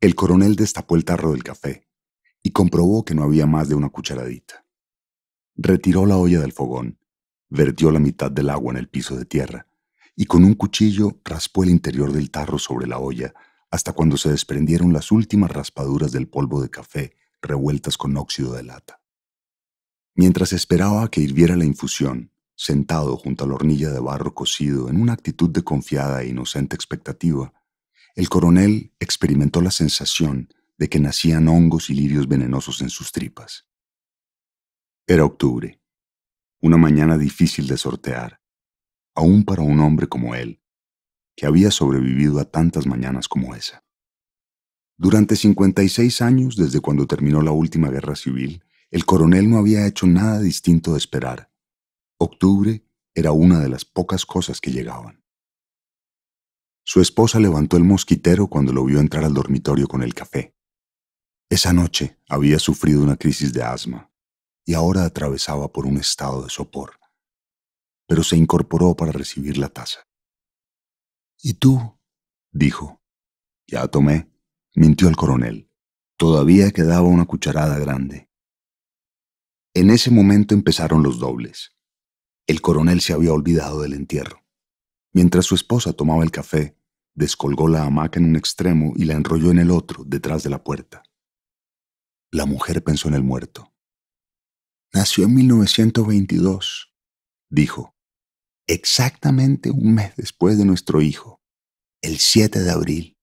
El coronel destapó el tarro del café y comprobó que no había más de una cucharadita. Retiró la olla del fogón, vertió la mitad del agua en el piso de tierra y con un cuchillo raspó el interior del tarro sobre la olla hasta cuando se desprendieron las últimas raspaduras del polvo de café revueltas con óxido de lata. Mientras esperaba que hirviera la infusión, sentado junto a la hornilla de barro cocido en una actitud de confiada e inocente expectativa, el coronel experimentó la sensación de que nacían hongos y lirios venenosos en sus tripas. Era octubre, una mañana difícil de sortear, aún para un hombre como él, que había sobrevivido a tantas mañanas como esa. Durante 56 años, desde cuando terminó la última guerra civil, el coronel no había hecho nada distinto de esperar. Octubre era una de las pocas cosas que llegaban. Su esposa levantó el mosquitero cuando lo vio entrar al dormitorio con el café. Esa noche había sufrido una crisis de asma y ahora atravesaba por un estado de sopor, pero se incorporó para recibir la taza. ¿Y tú? dijo. Ya tomé, mintió el coronel. Todavía quedaba una cucharada grande. En ese momento empezaron los dobles. El coronel se había olvidado del entierro. Mientras su esposa tomaba el café, descolgó la hamaca en un extremo y la enrolló en el otro, detrás de la puerta. La mujer pensó en el muerto. Nació en 1922, dijo, exactamente un mes después de nuestro hijo, el 7 de abril.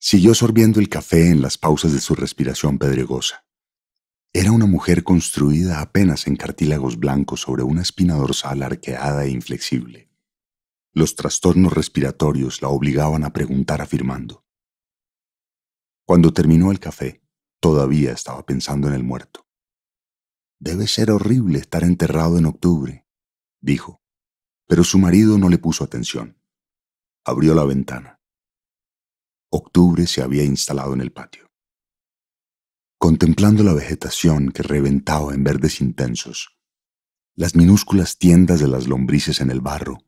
Siguió sorbiendo el café en las pausas de su respiración pedregosa. Era una mujer construida apenas en cartílagos blancos sobre una espina dorsal arqueada e inflexible. Los trastornos respiratorios la obligaban a preguntar afirmando. Cuando terminó el café, todavía estaba pensando en el muerto. Debe ser horrible estar enterrado en octubre, dijo, pero su marido no le puso atención. Abrió la ventana. Octubre se había instalado en el patio. Contemplando la vegetación que reventaba en verdes intensos, las minúsculas tiendas de las lombrices en el barro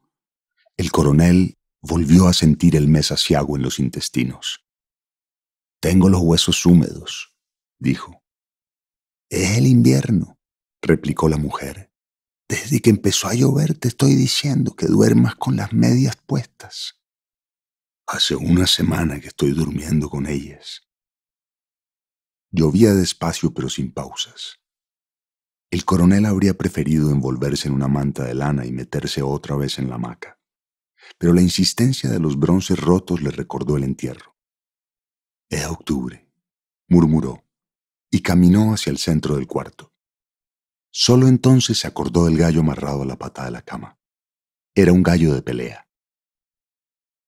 el coronel volvió a sentir el mes aciago en los intestinos. Tengo los huesos húmedos, dijo. Es el invierno, replicó la mujer. Desde que empezó a llover te estoy diciendo que duermas con las medias puestas. Hace una semana que estoy durmiendo con ellas. Llovía despacio pero sin pausas. El coronel habría preferido envolverse en una manta de lana y meterse otra vez en la hamaca pero la insistencia de los bronces rotos le recordó el entierro. Era octubre, murmuró, y caminó hacia el centro del cuarto. Solo entonces se acordó del gallo amarrado a la pata de la cama. Era un gallo de pelea.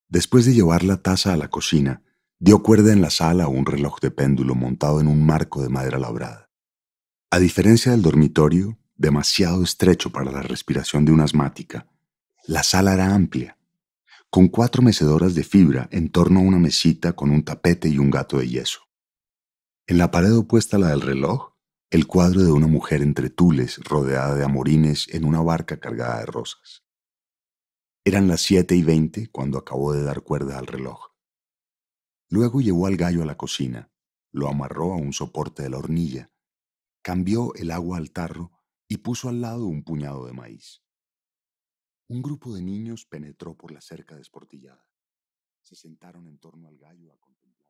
Después de llevar la taza a la cocina, dio cuerda en la sala a un reloj de péndulo montado en un marco de madera labrada. A diferencia del dormitorio, demasiado estrecho para la respiración de una asmática, la sala era amplia, con cuatro mecedoras de fibra en torno a una mesita con un tapete y un gato de yeso. En la pared opuesta a la del reloj, el cuadro de una mujer entre tules rodeada de amorines en una barca cargada de rosas. Eran las siete y veinte cuando acabó de dar cuerda al reloj. Luego llevó al gallo a la cocina, lo amarró a un soporte de la hornilla, cambió el agua al tarro y puso al lado un puñado de maíz. Un grupo de niños penetró por la cerca desportillada. Se sentaron en torno al gallo a contemplar.